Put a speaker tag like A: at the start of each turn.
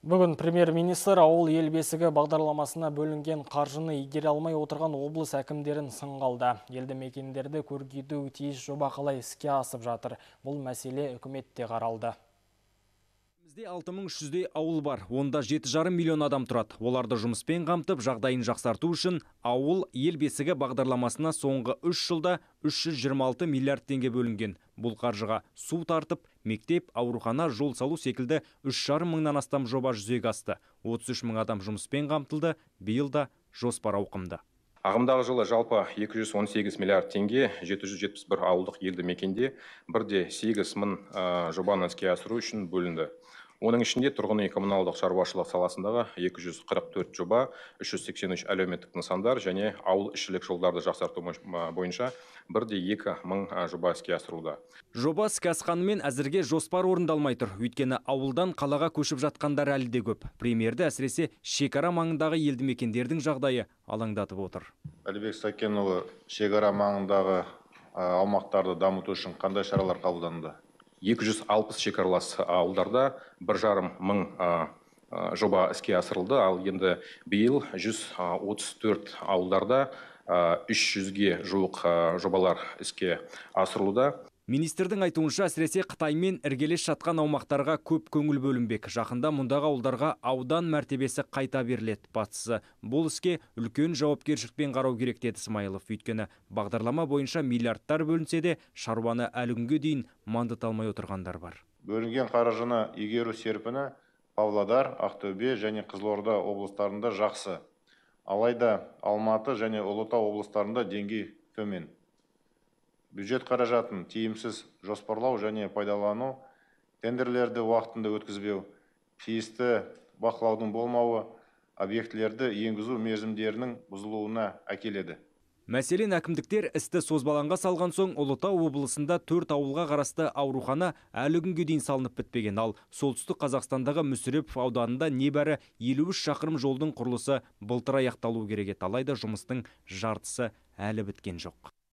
A: Бүгін премьер-министр ауыл елбесігі бағдарламасына бөлінген қаржыны егер алмай отырған облыс әкімдерін сыңғалды. Елді мекендерді көргейді тиіс жоба қалай іске асып жатыр. Бұл мәселе үкіметте қаралды. Бізде 6300-дей ауыл бар. Онда 7,5 миллион адам тұрады. Оларды жұмыспен қамтып, жағдайын жақсарту үшін ауыл елбесігі бағдарламасына соңғы 3 жылда 326 миллиард теңге бөлінген. Бұл қаржыға су тартып, мектеп аурухана жол салу секілді үш мыңнан астам жоба жүзеге асты 33 мың адам жұмыспен қамтылды биыл да жоспар ауқымды
B: ағымдағы жылы жалпы 218 миллиард теңге 771 ауылдық елді мекенде 1,8 мың жобаны іске асыру үшін бөлінді оның ішінде тұрғын үй коммуналдық шаруашылық саласындағы 244 жоба 383 әлеуметтік нысандар және ауыл ішілік жолдарды жақсарту бойынша бірде екі мың жоба іске асырылуда
A: жоба іске асқанымен әзірге жоспар орындалмай тұр өйткені ауылдан қалаға көшіп жатқандар әлі де көп премьерді әсіресе шекара маңындағы елді мекендердің жағдайы алаңдатып отыр
C: әлібек сәкенұлы шекара маңындағы аумақтарды дамыту үшін қандай
B: шаралар қабылданды екі жүз алпыс шекаралас ауылдарда бір жарым мың жоба іске асырылды ал енді биыл жүз отыз төрт ауылдарда үш жүзге жуық жобалар іске асырылуда
A: министрдің айтуынша әсіресе қытаймен іргелес жатқан аумақтарға көп көңіл бөлінбек жақында мұндағы ауылдарға аудан мәртебесі қайта беріледі бастысы бұл іске үлкен жауапкершілікпен қарау керек деді смайылов өйткені бағдарлама бойынша миллиардтар бөлінсе де шаруаны әлі күнге дейін мандыта алмай отырғандар бар
C: бөлінген қаражыны игеру серпіні павлодар ақтөбе және қызылорда облыстарында жақсы алайда алматы және ұлытау облыстарында деңгей төмен бюджет қаражатын тиімсіз жоспарлау және пайдалану тендерлерді уақытында өткізбеу тиісті бақылаудың болмауы объектілерді енгізу мерзімдерінің бұзылуына
A: әкеледі мәселен әкімдіктер істі созбалаңға салған соң ұлытау облысында төрт ауылға қарасты аурухана әлі күнге дейін салынып бітпеген ал солтүстік қазақстандағы мүсірепов ауданында небәрі елу үш шақырым жолдың құрылысы былтыр аяқталуы керек еді алайда жұмыстың жартысы әлі біткен жоқ